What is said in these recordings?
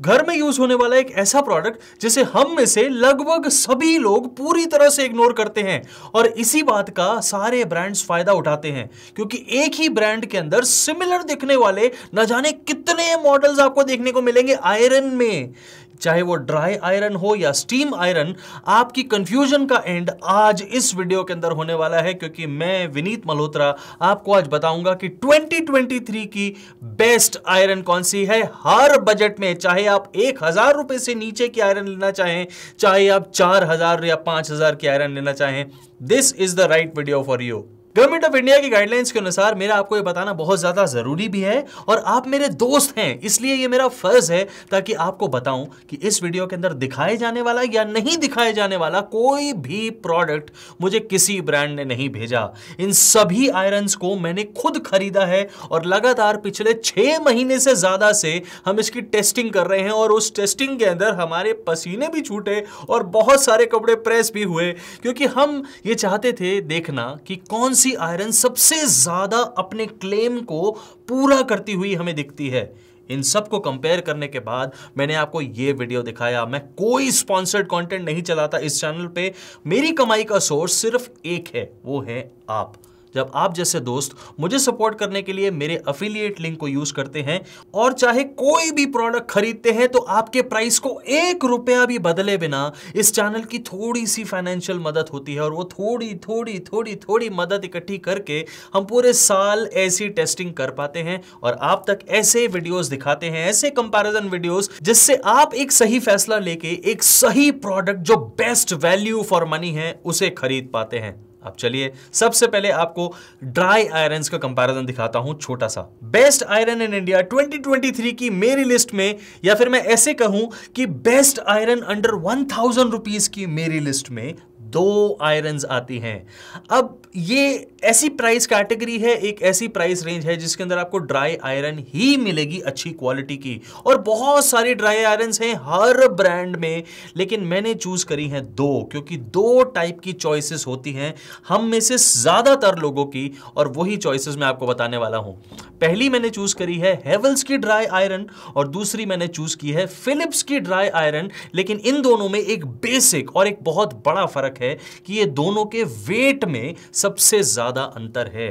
घर में यूज होने वाला एक ऐसा प्रोडक्ट जिसे हम में से लगभग सभी लोग पूरी तरह से इग्नोर करते हैं और इसी बात का सारे ब्रांड्स फायदा उठाते हैं क्योंकि एक ही ब्रांड के अंदर सिमिलर दिखने वाले न जाने कितने मॉडल्स आपको देखने को मिलेंगे आयरन में चाहे वो ड्राई आयरन हो या स्टीम आयरन आपकी कंफ्यूजन का एंड आज इस वीडियो के अंदर होने वाला है क्योंकि मैं विनीत मल्होत्रा आपको आज बताऊंगा कि 2023 की बेस्ट आयरन कौन सी है हर बजट में चाहे आप एक हजार रुपए से नीचे की आयरन लेना चाहें चाहे आप चार हजार या पांच हजार की आयरन लेना चाहें this is the right video for you government of India की गाइडलाइंस के अनुसार मेरा आपको ये बताना बहुत ज़्यादा ज़रूरी भी है और आप मेरे दोस्त हैं इसलिए ये मेरा फ़र्ज़ है ताकि आपको बताऊं कि इस वीडियो के अंदर दिखाए जाने वाला या नहीं दिखाए जाने वाला कोई भी प्रोडक्ट मुझे किसी ब्रांड ने नहीं भेजा इन सभी आयरन्स को मैंने खुद खरीदा है और लगातार पिछले छः महीने से ज़्यादा से हम इसकी टेस्टिंग कर रहे हैं और उस टेस्टिंग के अंदर हमारे पसीने भी छूटे और बहुत सारे कपड़े प्रेस भी हुए क्योंकि हम ये चाहते थे देखना कि कौन सी आयरन सबसे ज्यादा अपने क्लेम को पूरा करती हुई हमें दिखती है इन सब को कंपेयर करने के बाद मैंने आपको यह वीडियो दिखाया मैं कोई स्पॉन्सर्ड कंटेंट नहीं चलाता इस चैनल पे मेरी कमाई का सोर्स सिर्फ एक है वो है आप जब आप जैसे दोस्त मुझे सपोर्ट करने के लिए मेरे अफिलिएट लिंक को यूज करते हैं और चाहे कोई भी प्रोडक्ट खरीदते हैं तो आपके प्राइस को एक रुपया भी बदले बिना इस चैनल की थोड़ी सी फाइनेंशियल मदद होती है और वो थोड़ी थोड़ी थोड़ी थोड़ी मदद इकट्ठी करके हम पूरे साल ऐसी टेस्टिंग कर पाते हैं और आप तक ऐसे वीडियोस दिखाते हैं ऐसे कंपैरिजन वीडियोस जिससे आप एक सही फैसला लेके एक सही प्रोडक्ट जो बेस्ट वैल्यू फॉर मनी है उसे खरीद पाते हैं अब चलिए सबसे पहले आपको ड्राई आयरन का कंपैरिजन दिखाता हूं छोटा सा बेस्ट आयरन इन इंडिया 2023 की मेरी लिस्ट में या फिर मैं ऐसे कहूं कि best iron under one thousand rupees की मेरी लिस्ट में दो आयरन आती हैं अब ये ऐसी प्राइस कैटेगरी है एक ऐसी प्राइस रेंज है जिसके अंदर आपको ड्राई आयरन ही मिलेगी अच्छी क्वालिटी की और बहुत सारी ड्राई आयरन हैं हर ब्रांड में लेकिन मैंने चूज़ करी हैं दो क्योंकि दो टाइप की चॉइसेस होती हैं हम में से ज़्यादातर लोगों की और वही चॉइसेस मैं आपको बताने वाला हूँ पहली मैंने चूज़ करी है हेवल्स की ड्राई आयरन और दूसरी मैंने चूज़ की है फिलिप्स की ड्राई आयरन लेकिन इन दोनों में एक बेसिक और एक बहुत बड़ा फ़र्क है कि ये दोनों के वेट में सबसे ज़्यादा अंतर है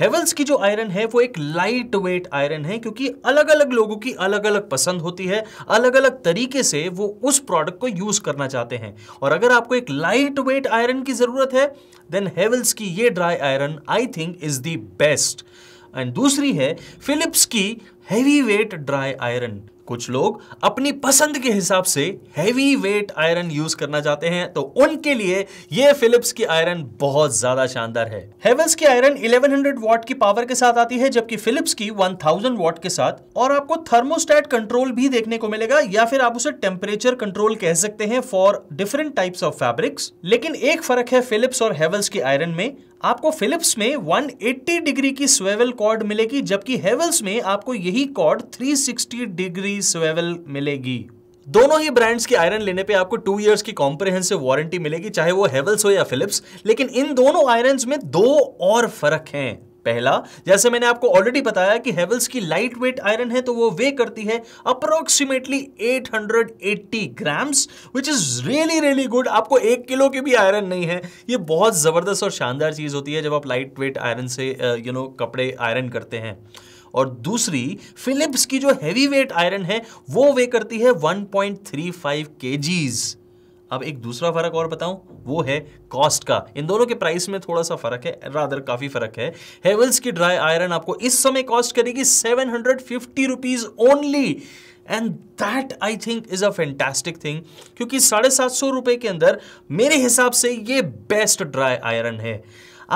हेवल्स की जो आयरन है वो एक लाइट वेट आयरन है क्योंकि अलग अलग लोगों की अलग अलग पसंद होती है अलग अलग तरीके से वो उस प्रोडक्ट को यूज़ करना चाहते हैं और अगर आपको एक लाइट वेट आयरन की ज़रूरत है देन हेवल्स की ये dry iron I think is the best and दूसरी है फिलिप्स की हैवी वेट ड्राई आयरन कुछ लोग अपनी पसंद के हिसाब से हैवी वेट आयरन यूज करना चाहते हैं तो उनके लिए ये फिलिप्स की आयरन बहुत ज्यादा शानदार है हेवल्स की आयरन 1100 वॉट की पावर के साथ आती है जबकि फिलिप्स की 1000 वॉट के साथ और आपको थर्मोस्टेट कंट्रोल भी देखने को मिलेगा या फिर आप उसे टेम्परेचर कंट्रोल कह सकते हैं for different types of fabrics लेकिन एक फर्क है फिलिप्स और हेवल्स की आयरन में आपको फिलिप्स में 180 डिग्री की स्वेवल कॉर्ड मिलेगी जबकि हेवल्स में आपको यही कॉर्ड 360 डिग्री की स्वेवल मिलेगी दोनों ही ब्रांड्स की आयरन लेने पे आपको टू इयर्स की कॉम्प्रिहेंसिव वारंटी मिलेगी चाहे वो हेवल्स हो या फिलिप्स लेकिन इन दोनों आयरन में दो और फर्क हैं पहला जैसे मैंने आपको ऑलरेडी बताया कि हेवल्स की लाइट वेट आयरन है तो वो वे करती है approximately 880 grams which is really really good आपको एक किलो की भी आयरन नहीं है ये बहुत ज़बरदस्त और शानदार चीज़ होती है जब आप लाइट वेट आयरन से यू नो कपड़े आयरन करते हैं और दूसरी फिलिप्स की जो हैवी वेट आयरन है वो वे करती है 1.35 पॉइंट अब एक दूसरा फर्क और बताऊं वो है कॉस्ट का इन दोनों के प्राइस में थोड़ा सा फर्क है रादर काफी फर्क है हेवल्स की ड्राई आयरन आपको इस समय कॉस्ट करेगी seven hundred fifty rupees only and that I think is a fantastic thing क्योंकि साढ़े सात सौ रुपए के अंदर मेरे हिसाब से ये बेस्ट ड्राई आयरन है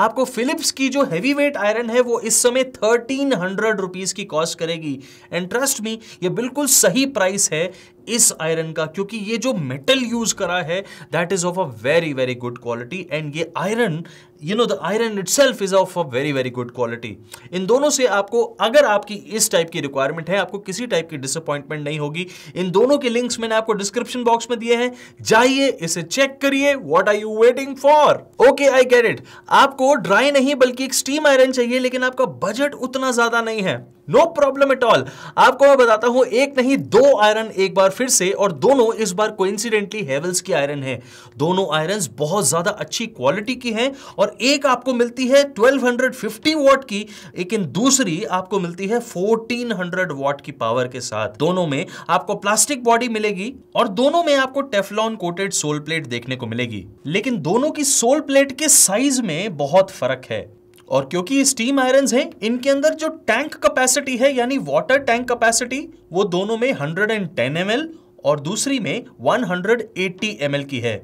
आपको फिलिप्स की जो हैवी वेट आयरन है वो इस समय थर्टीन हंड्रेड रुपीज़ की कॉस्ट करेगी एंड ट्रस्ट मी ये बिल्कुल सही प्राइस है इस आयरन का क्योंकि ये जो मेटल यूज करा है that is of a very very good quality and ये iron you know the iron itself is of a very very good quality in दोनों से आपको अगर आपकी इस टाइप की रिक्वायरमेंट है आपको किसी टाइप की डिसअपॉइंटमेंट नहीं होगी इन दोनों के लिंक्स मैंने आपको डिस्क्रिप्शन बॉक्स में दिए हैं जाइए इसे चेक करिए what are you waiting for okay I get it आपको ड्राई नहीं बल्कि एक स्टीम आयरन चाहिए लेकिन आपका बजट उतना ज्यादा नहीं है नो प्रॉब्लम एट ऑल आपको मैं बताता हूं एक नहीं दो आयरन एक बार फिर से और दोनों इस बार कोइंसिडेंटली हेवल्स की आयरन है दोनों आयरन बहुत ज्यादा अच्छी क्वालिटी की हैं और एक आपको मिलती है 1250 वॉट की लेकिन दूसरी आपको मिलती है 1400 वॉट की पावर के साथ दोनों में आपको प्लास्टिक बॉडी मिलेगी और दोनों में आपको टेफलॉन कोटेड सोल प्लेट देखने को मिलेगी लेकिन दोनों की सोल प्लेट के साइज में बहुत फर्क है और क्योंकि स्टीम आयरन हैं इनके अंदर जो टैंक कैपेसिटी है यानी वाटर टैंक कैपेसिटी वो दोनों में 110 एम और दूसरी में 180 हंड्रेड की है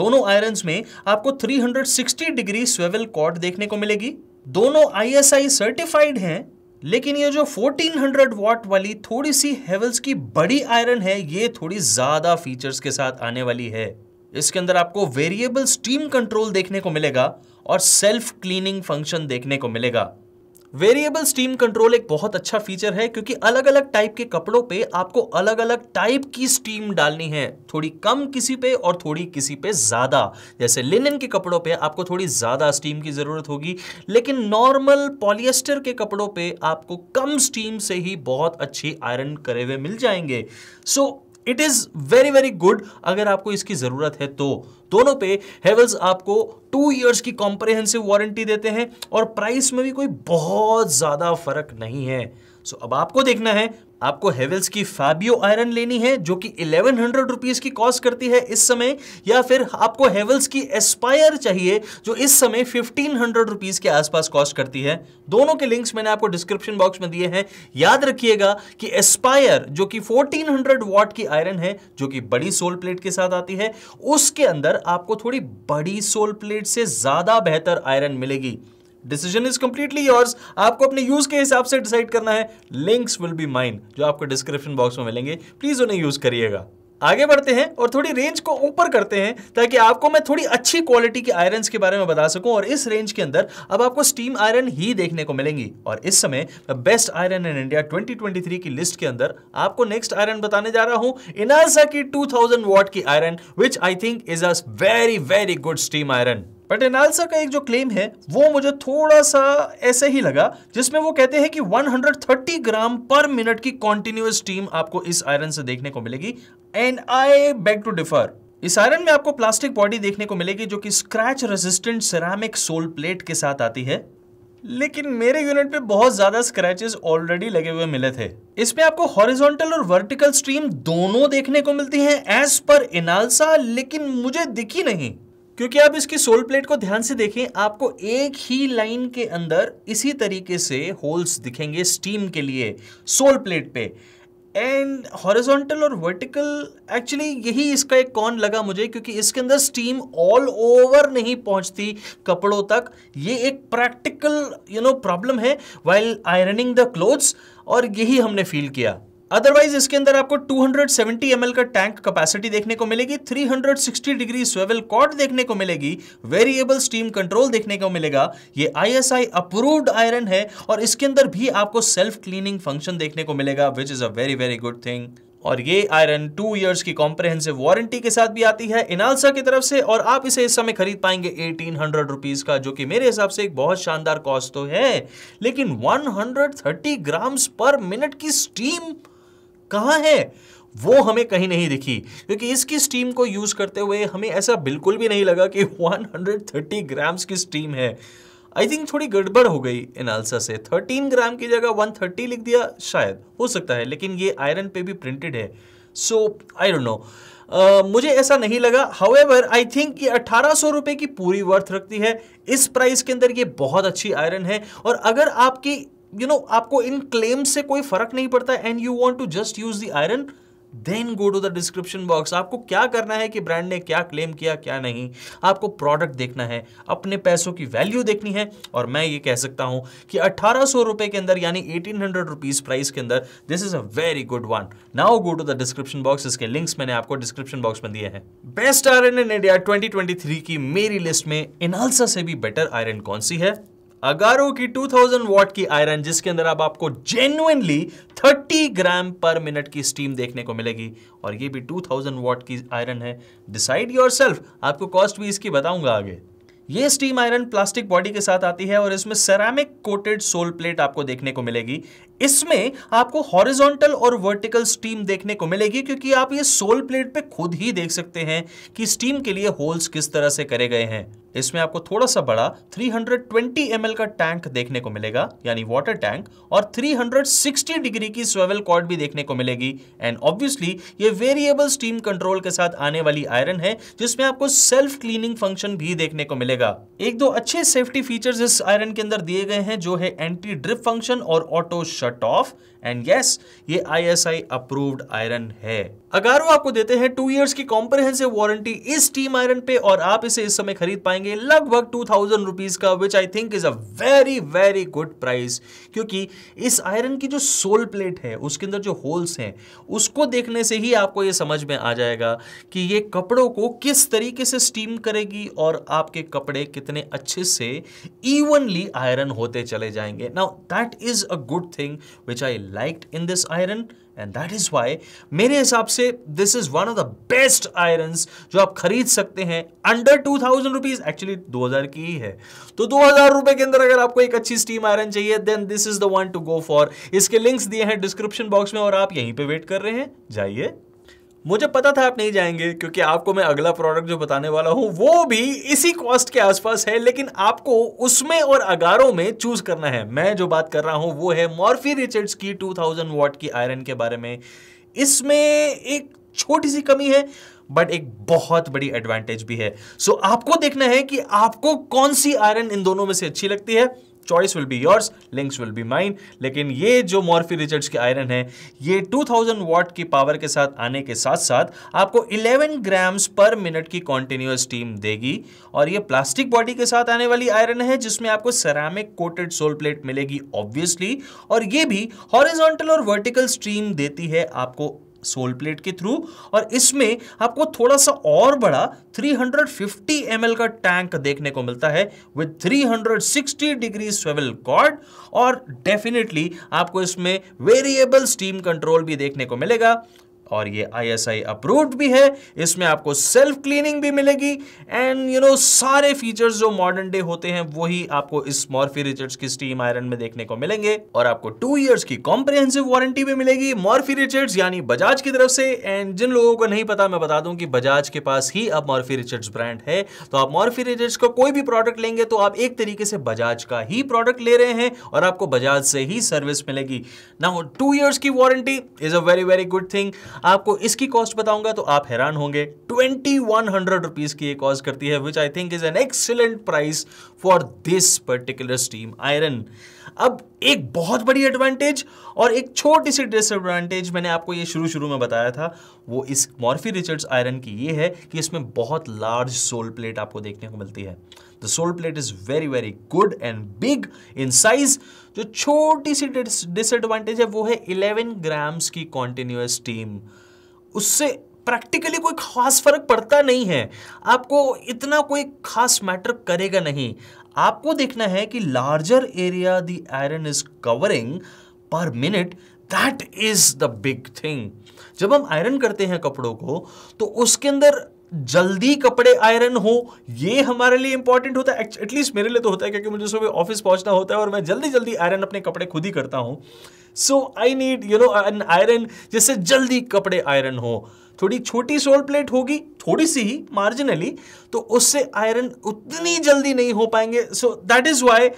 दोनों आयरन में आपको 360 डिग्री स्वेवल कॉर्ड देखने को मिलेगी दोनों आईएसआई सर्टिफाइड हैं लेकिन ये जो 1400 वॉट वाली थोड़ी सी हेवल्स की बड़ी आयरन है ये थोड़ी ज्यादा फीचर्स के साथ आने वाली है इसके अंदर आपको वेरिएबल स्टीम कंट्रोल देखने को मिलेगा और सेल्फ क्लीनिंग फंक्शन देखने को मिलेगा वेरिएबल स्टीम कंट्रोल एक बहुत अच्छा फीचर है क्योंकि अलग अलग टाइप के कपड़ों पे आपको अलग अलग टाइप की स्टीम डालनी है थोड़ी कम किसी पे और थोड़ी किसी पे ज़्यादा जैसे लिनन के कपड़ों पे आपको थोड़ी ज़्यादा स्टीम की ज़रूरत होगी लेकिन नॉर्मल पॉलिएस्टर के कपड़ों पे आपको कम स्टीम से ही बहुत अच्छी आयरन करे हुए मिल जाएंगे so so, it is very very good अगर आपको इसकी ज़रूरत है तो दोनों पे हेवल्स आपको टू इयर्स की कॉम्प्रिहेंसिव वारंटी देते हैं और प्राइस में भी कोई बहुत ज़्यादा फर्क नहीं है सो अब आपको देखना है आपको हेवेल्स की फैबियो आयरन लेनी है जो कि इलेवन हंड्रेड रुपीज की कॉस्ट करती है इस समय या फिर आपको हेवेल्स की एस्पायर चाहिए जो इस समय फिफ्टीन हंड्रेड रुपीज के आसपास कॉस्ट करती है दोनों के लिंक्स मैंने आपको डिस्क्रिप्शन बॉक्स में दिए हैं याद रखिएगा कि एस्पायर जो कि फोर्टीन हंड्रेड वॉट की आयरन है जो कि बड़ी सोल प्लेट के साथ आती है उसके अंदर आपको थोड़ी बड़ी सोल प्लेट से ज्यादा बेहतर आयरन मिलेगी डिसीजन इज कंप्लीटली योर्स आपको अपने यूज के हिसाब से डिसाइड करना है लिंक्स विल बी माइन जो आपको डिस्क्रिप्शन बॉक्स में मिलेंगे प्लीज उन्हें यूज करिएगा आगे बढ़ते हैं और थोड़ी रेंज को ऊपर करते हैं ताकि आपको मैं थोड़ी अच्छी क्वालिटी के आयरन के बारे में बता सकूं और इस रेंज के अंदर अब आपको स्टीम आयरन ही देखने को मिलेंगी और इस समय बेस्ट आयरन इन इंडिया 2023 की लिस्ट के अंदर आपको नेक्स्ट आयरन बताने जा रहा हूं इनासा की 2000 वॉट की iron which I think is a very very good steam iron but Inalsa का एक जो क्लेम है वो मुझे थोड़ा सा ऐसे ही लगा जिसमें वो कहते हैं कि 130 ग्राम पर मिनट की कॉन्टिन्यूस स्टीम आपको इस आयरन से देखने को मिलेगी and I beg to differ इस आयरन में आपको प्लास्टिक बॉडी देखने को मिलेगी जो कि scratch resistant ceramic sole plate के साथ आती है लेकिन मेरे यूनिट पे बहुत ज्यादा स्क्रैचेस ऑलरेडी लगे हुए मिले थे इसमें आपको हॉरिजॉन्टल और वर्टिकल स्ट्रीम दोनों देखने को मिलती हैं एज पर इनालसा लेकिन मुझे दिखी नहीं क्योंकि आप इसकी सोल प्लेट को ध्यान से देखें आपको एक ही लाइन के अंदर इसी तरीके से होल्स दिखेंगे स्टीम के लिए सोल प्लेट पे एंड हॉरिजॉन्टल और वर्टिकल एक्चुअली यही इसका एक कॉन लगा मुझे क्योंकि इसके अंदर स्टीम ऑल ओवर नहीं पहुंचती कपड़ों तक ये एक प्रैक्टिकल यू नो प्रॉब्लम है वाइल आयरनिंग द क्लोथ्स और यही हमने फील किया अदरवाइज इसके अंदर आपको 270 ml का टैंक कैपेसिटी देखने को मिलेगी 360 डिग्री स्वेवल कॉट देखने को मिलेगी वेरिएबल स्टीम कंट्रोल देखने को मिलेगा ये आईएसआई अप्रूव्ड आयरन है और इसके अंदर भी आपको सेल्फ क्लीनिंग फंक्शन देखने को मिलेगा which is a very very good thing और ये आयरन टू इयर्स की कॉम्प्रेहेंसिव वारंटी के साथ भी आती है इनालसा की तरफ से और आप इसे इस समय खरीद पाएंगे एटीन हंड्रेड रुपीज का जो कि मेरे हिसाब से एक बहुत शानदार कॉस्ट तो है लेकिन 130 ग्राम्स पर मिनट की स्टीम कहाँ है वो हमें कहीं नहीं दिखी क्योंकि इसकी स्टीम को यूज़ करते हुए हमें ऐसा बिल्कुल भी नहीं लगा कि 130 ग्राम्स की स्टीम है आई थिंक थोड़ी गड़बड़ हो गई इनालसा से 13 ग्राम की जगह 130 लिख दिया शायद हो सकता है लेकिन ये आयरन पे भी प्रिंटेड है सो आई डोंट नो मुझे ऐसा नहीं लगा हाउ आई थिंक ये अठारह सौ की पूरी वर्थ रखती है इस प्राइस के अंदर ये बहुत अच्छी आयरन है और अगर आपकी यू नो आपको इन क्लेम से कोई फर्क नहीं पड़ता and you want to just use the iron then go to the description box आपको क्या करना है कि ब्रांड ने क्या क्लेम किया क्या नहीं आपको प्रोडक्ट देखना है अपने पैसों की वैल्यू देखनी है और मैं ये कह सकता हूं कि अट्ठारह सौ रुपए के अंदर यानी एटीन हंड्रेड रुपीज़ प्राइस के अंदर this is a very good one now go to the description box इसके लिंक्स मैंने आपको डिस्क्रिप्शन बॉक्स में दिए हैं best iron in India twenty twenty three की मेरी लिस्ट में इनालसा से भी बेटर आयरन कौन सी है अगारो की 2000 थाउजेंड वॉट की आयरन जिसके अंदर अब आपको जेन्युनली 30 ग्राम पर मिनट की स्टीम देखने को मिलेगी और ये भी 2000 थाउजेंड वॉट की आयरन है डिसाइड योरसेल्फ आपको कॉस्ट भी इसकी बताऊंगा आगे ये स्टीम आयरन प्लास्टिक बॉडी के साथ आती है और इसमें सेरामिक कोटेड सोल प्लेट आपको देखने को मिलेगी इसमें आपको हॉरिजॉन्टल और वर्टिकल स्टीम देखने को मिलेगी क्योंकि आप ये सोल प्लेट पे खुद ही देख सकते हैं कि स्टीम के लिए होल्स किस तरह से करे गए हैं इसमें आपको थोड़ा सा बड़ा 320 हंड्रेड का टैंक देखने को मिलेगा यानी वाटर टैंक और 360 डिग्री की स्वेवल कॉर्ड भी देखने को मिलेगी एंड ऑब्वियसली ये वेरिएबल स्टीम कंट्रोल के साथ आने वाली आयरन है जिसमें आपको सेल्फ क्लीनिंग फंक्शन भी देखने को मिलेगा एक दो अच्छे सेफ्टी फीचर्स इस आयरन के अंदर दिए गए हैं जो है एंटी ड्रिप फंक्शन और auto shut off and yes ये आई अप्रूव्ड आयरन है अगारो आपको देते हैं टू इयर्स की कॉम्प्रेहेंसिव वारंटी इस टीम आयरन पे और आप इसे इस समय खरीद पाएंगे लगभग टू थाउजेंड रुपीज का which I think is a very very good price क्योंकि इस आयरन की जो सोल प्लेट है उसके अंदर जो होल्स हैं उसको देखने से ही आपको ये समझ में आ जाएगा कि ये कपड़ों को किस तरीके से स्टीम करेगी और आपके कपड़े कितने अच्छे से इवनली आयरन होते चले जाएंगे now that is a good thing which I liked in this iron and that is why मेरे हिसाब से this is one of the best iron जो आप खरीद सकते हैं under two thousand rupees actually दो हजार की ही है तो दो हजार रुपए के अंदर अगर आपको एक अच्छी स्टीम आयरन चाहिए then this is the one to go for इसके लिंक्स दिए हैं डिस्क्रिप्शन बॉक्स में और आप यहीं पर वेट कर रहे हैं जाइए मुझे पता था आप नहीं जाएंगे क्योंकि आपको मैं अगला प्रोडक्ट जो बताने वाला हूं वो भी इसी कॉस्ट के आसपास है लेकिन आपको उसमें और अगारों में चूज करना है मैं जो बात कर रहा हूं वो है मॉर्फी रिचर्ड्स की 2000 वॉट की आयरन के बारे में इसमें एक छोटी सी कमी है बट एक बहुत बड़ी एडवांटेज भी है सो so, आपको देखना है कि आपको कौन सी आयरन इन दोनों में से अच्छी लगती है choice will be yours links will be mine लेकिन ये जो मॉर्फी रिचर्ड्स के आयरन है ये 2000 वॉट की पावर के साथ आने के साथ साथ आपको 11 ग्राम्स पर मिनट की कॉन्टिन्यूस स्टीम देगी और ये प्लास्टिक बॉडी के साथ आने वाली आयरन है जिसमें आपको सेरामिक कोटेड सोल प्लेट मिलेगी ऑब्वियसली और ये भी हॉरिजॉन्टल और वर्टिकल स्ट्रीम देती है आपको सोल प्लेट के थ्रू और इसमें आपको थोड़ा सा और बड़ा 350 हंड्रेड का टैंक देखने को मिलता है विद 360 डिग्री स्वेवल कॉर्ड और डेफिनेटली आपको इसमें वेरिएबल स्टीम कंट्रोल भी देखने को मिलेगा और ये आईएसआई अप्रूव्ड भी है इसमें आपको सेल्फ क्लीनिंग भी मिलेगी एंड यू नो सारे फीचर्स जो मॉडर्न डे होते हैं वही आपको इस मॉर्फी रिचर्ड्स की स्टीम आयरन में देखने को मिलेंगे और आपको टू ईयर्स की कॉम्प्रिहेंसिव वारंटी भी मिलेगी मॉर्फी रिचर्ड्स यानी बजाज की तरफ से एंड जिन लोगों को नहीं पता मैं बता दूं कि बजाज के पास ही अब मॉर्फी रिचर्ड्स ब्रांड है तो आप मॉर्फी रिचर्ड्स का को कोई भी प्रोडक्ट लेंगे तो आप एक तरीके से बजाज का ही प्रोडक्ट ले रहे हैं और आपको बजाज से ही सर्विस मिलेगी ना टू ईयर्स की warranty is a very very good thing आपको इसकी कॉस्ट बताऊंगा तो आप हैरान होंगे ट्वेंटी वन हंड्रेड रुपीज़ की कॉस्ट करती है which I think is an excellent price for this particular steam iron अब एक बहुत बड़ी एडवांटेज और एक छोटी सी डिसएडवांटेज मैंने आपको ये शुरू शुरू में बताया था वो इस मॉर्फी रिचर्ड्स आयरन की ये है कि इसमें बहुत लार्ज सोल प्लेट आपको देखने को मिलती है the sole plate is very very good and big in size जो छोटी सी डिसएडवांटेज है वो है इलेवन ग्राम्स की कॉन्टिन्यूस टीम उससे प्रैक्टिकली कोई खास फर्क पड़ता नहीं है आपको इतना कोई खास मैटर करेगा नहीं आपको देखना है कि larger area the iron is covering per minute that is the big thing जब हम आयरन करते हैं कपड़ों को तो उसके अंदर जल्दी कपड़े आयरन हो ये हमारे लिए इंपॉर्टेंट होता है एटलीस्ट मेरे लिए तो होता है क्योंकि मुझे सुबह ऑफिस पहुंचना होता है और मैं जल्दी जल्दी आयरन अपने कपड़े खुद ही करता हूं so I need you know an iron जिससे जल्दी कपड़े आयरन हो थोड़ी छोटी सोल प्लेट होगी थोड़ी सी ही मार्जिनली तो उससे आयरन उतनी जल्दी नहीं हो पाएंगे so that is why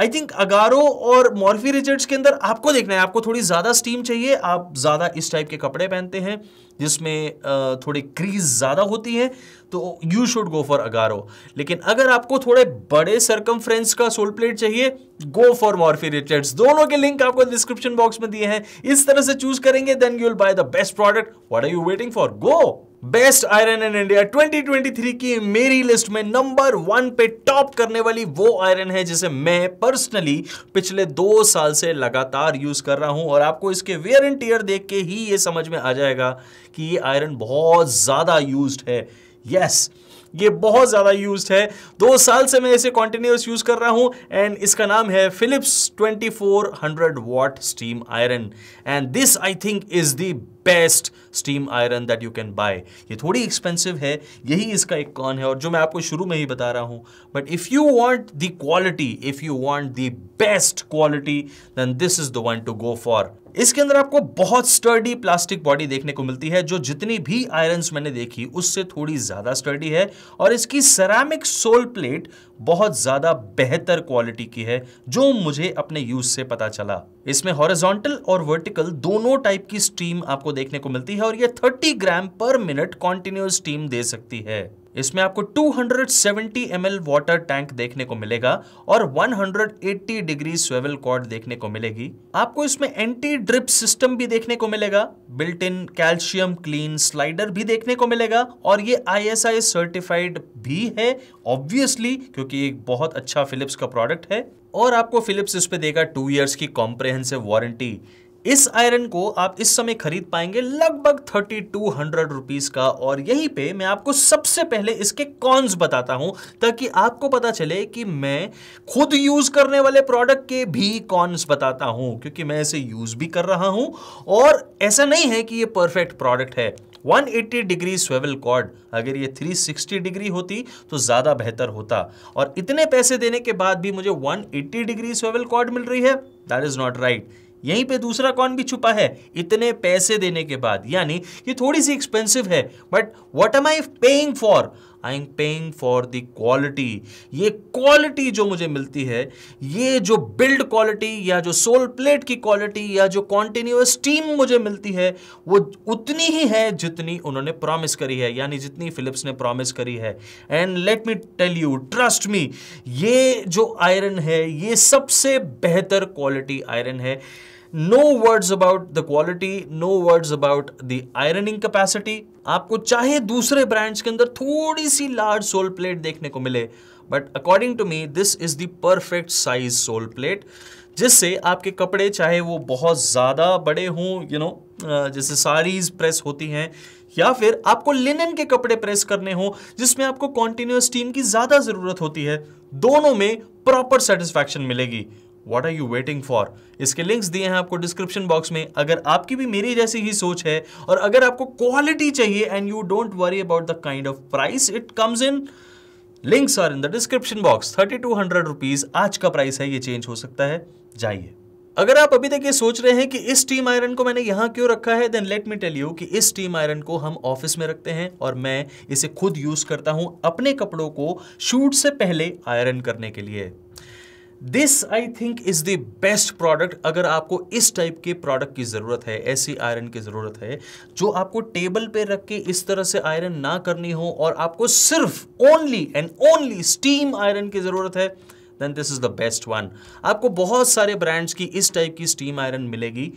I think Agaro और मॉर्फी रिजर्ट्स के अंदर आपको देखना है आपको थोड़ी ज़्यादा स्टीम चाहिए आप ज़्यादा इस टाइप के कपड़े पहनते हैं जिसमें थोड़ी क्रीज ज़्यादा होती है तो you should go for Agaro लेकिन अगर आपको थोड़े बड़े सरकम का सोल प्लेट चाहिए गो फॉर मॉर्फी रिचर्ड्स दोनों के लिंक आपको डिस्क्रिप्शन बॉक्स में दिए हैं इस तरह से चूज करेंगे then you will buy the best product what are you waiting for go best iron in India 2023 की मेरी लिस्ट में नंबर वन पे टॉप करने वाली वो आयरन है जिसे मैं पर्सनली पिछले दो साल से लगातार यूज कर रहा हूं और आपको इसके वेयर एंड टीयर देख के ही ये समझ में आ जाएगा कि ये आयरन बहुत ज़्यादा यूज है यस yes, ये बहुत ज़्यादा यूज है दो साल से मैं इसे कॉन्टिन्यूस यूज़ कर रहा हूं एंड इसका नाम है Philips 2400 watt steam iron and this I think is the best steam iron that you can buy ये थोड़ी एक्सपेंसिव है यही इसका एक कॉन है और जो मैं आपको शुरू में ही बता रहा हूँ but if you want the quality if you want the best quality then this is the one to go for इसके अंदर आपको बहुत स्टर्डी प्लास्टिक बॉडी देखने को मिलती है जो जितनी भी आयरन मैंने देखी उससे थोड़ी ज़्यादा स्टर्डी है और इसकी सेरामिक सोल प्लेट बहुत ज़्यादा बेहतर क्वालिटी की है जो मुझे अपने यूज़ से पता चला इसमें हॉरिजॉन्टल और वर्टिकल दोनों टाइप की स्टीम आपको देखने को मिलती है और ये 30 ग्राम पर मिनट कॉन्टिन्यूस स्टीम दे सकती है इसमें आपको 270 हंड्रेड वाटर टैंक देखने को मिलेगा और 180 डिग्री स्वेवल कॉर्ड देखने को मिलेगी आपको इसमें एंटी ड्रिप सिस्टम भी देखने को मिलेगा built in calcium clean slider भी देखने को मिलेगा और ये आई सर्टिफाइड भी है ऑब्वियसली क्योंकि एक बहुत अच्छा फिलिप्स का प्रोडक्ट है और आपको फिलिप्स इस पर देगा टू ईयर्स की कॉम्प्रेहेंसिव वारंटी इस आयरन को आप इस समय खरीद पाएंगे लगभग थर्टी टू हंड्रेड रुपीज का और यहीं पे मैं आपको सबसे पहले इसके कॉन्स बताता हूं ताकि आपको पता चले कि मैं खुद यूज करने वाले प्रोडक्ट के भी कॉन्स बताता हूं क्योंकि मैं इसे यूज भी कर रहा हूं और ऐसा नहीं है कि ये परफेक्ट प्रोडक्ट है 180 डिग्री स्वेवल कॉर्ड अगर ये 360 डिग्री होती तो ज़्यादा बेहतर होता और इतने पैसे देने के बाद भी मुझे 180 डिग्री स्वेवल कॉर्ड मिल रही है दैट इज़ नॉट राइट यहीं पे दूसरा कौन भी छुपा है इतने पैसे देने के बाद यानी ये थोड़ी सी एक्सपेंसिव है but what am I paying for I am paying for the quality ये क्वालिटी जो मुझे मिलती है ये जो बिल्ड क्वालिटी या जो सोल प्लेट की क्वालिटी या जो कॉन्टिन्यूस टीम मुझे मिलती है वो उतनी ही है जितनी उन्होंने प्रॉमिस करी है यानी जितनी फिलिप्स ने प्रॉमिस करी है and let me tell you trust me ये जो आयरन है ये सबसे बेहतर क्वालिटी आयरन है no words about the quality no words about the ironing capacity आपको चाहे दूसरे ब्रांड्स के अंदर थोड़ी सी लार्ज सोल प्लेट देखने को मिले but according to me this is the perfect size sole plate जिससे आपके कपड़े चाहे वो बहुत ज़्यादा बड़े हों यू नो जैसे साड़ीज प्रेस होती हैं या फिर आपको लिनन के कपड़े प्रेस करने हों जिसमें आपको कॉन्टिन्यूस स्टीम की ज़्यादा ज़रूरत होती है दोनों में प्रॉपर सेटिस्फैक्शन मिलेगी what are you waiting for इसके लिंक्स दिए हैं आपको डिस्क्रिप्शन बॉक्स में अगर आपकी भी मेरी जैसी ही सोच है और अगर आपको क्वालिटी चाहिए and you don't worry about the kind of price it comes in links are in the description box thirty two hundred rupees आज का प्राइस है ये चेंज हो सकता है जाइए अगर आप अभी तक ये सोच रहे हैं कि इस टीम आयरन को मैंने यहां क्यों रखा है then let me tell you कि इस टीम आयरन को हम ऑफिस में रखते हैं और मैं इसे खुद यूज करता हूं अपने कपड़ों को शूट से पहले आयरन करने के लिए this I think is the best product अगर आपको इस टाइप के प्रोडक्ट की ज़रूरत है ऐसी आयरन की ज़रूरत है जो आपको टेबल पे रख के इस तरह से आयरन ना करनी हो और आपको सिर्फ only and only steam iron की ज़रूरत है then this is the best one आपको बहुत सारे ब्रांड्स की इस टाइप की स्टीम आयरन मिलेगी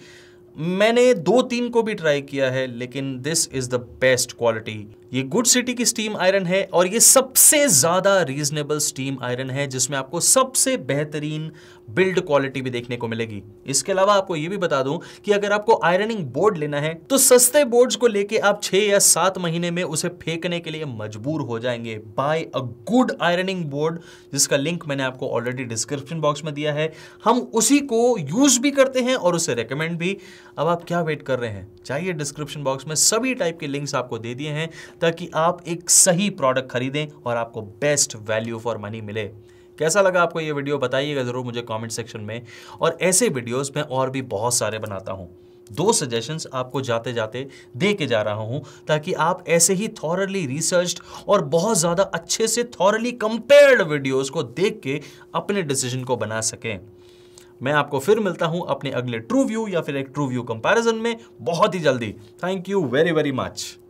मैंने दो तीन को भी ट्राई किया है लेकिन this is the best quality ये गुड सिटी की स्टीम आयरन है और ये सबसे ज़्यादा रीजनेबल स्टीम आयरन है जिसमें आपको सबसे बेहतरीन बिल्ड क्वालिटी भी देखने को मिलेगी इसके अलावा आपको यह भी बता दूं कि अगर आपको आयरनिंग बोर्ड लेना है तो सस्ते बोर्ड्स को लेके आप छह या सात महीने में उसे फेंकने के लिए मजबूर हो जाएंगे buy a good ironing board जिसका लिंक मैंने आपको ऑलरेडी डिस्क्रिप्शन बॉक्स में दिया है हम उसी को यूज भी करते हैं और उसे रिकमेंड भी अब आप क्या वेट कर रहे हैं चाहिए डिस्क्रिप्शन बॉक्स में सभी टाइप के लिंक्स आपको दे दिए हैं ताकि आप एक सही प्रोडक्ट खरीदें और आपको बेस्ट वैल्यू फॉर मनी मिले कैसा लगा आपको ये वीडियो बताइएगा ज़रूर मुझे कमेंट सेक्शन में और ऐसे वीडियोस मैं और भी बहुत सारे बनाता हूँ दो सजेशंस आपको जाते जाते दे के जा रहा हूँ ताकि आप ऐसे ही थॉरली रिसर्च और बहुत ज़्यादा अच्छे से थॉरली कंपेयर्ड वीडियोज़ को देख के अपने डिसीजन को बना सकें मैं आपको फिर मिलता हूँ अपने अगले ट्रू व्यू या फिर एक ट्रू व्यू कंपैरिजन में बहुत ही जल्दी thank you very very much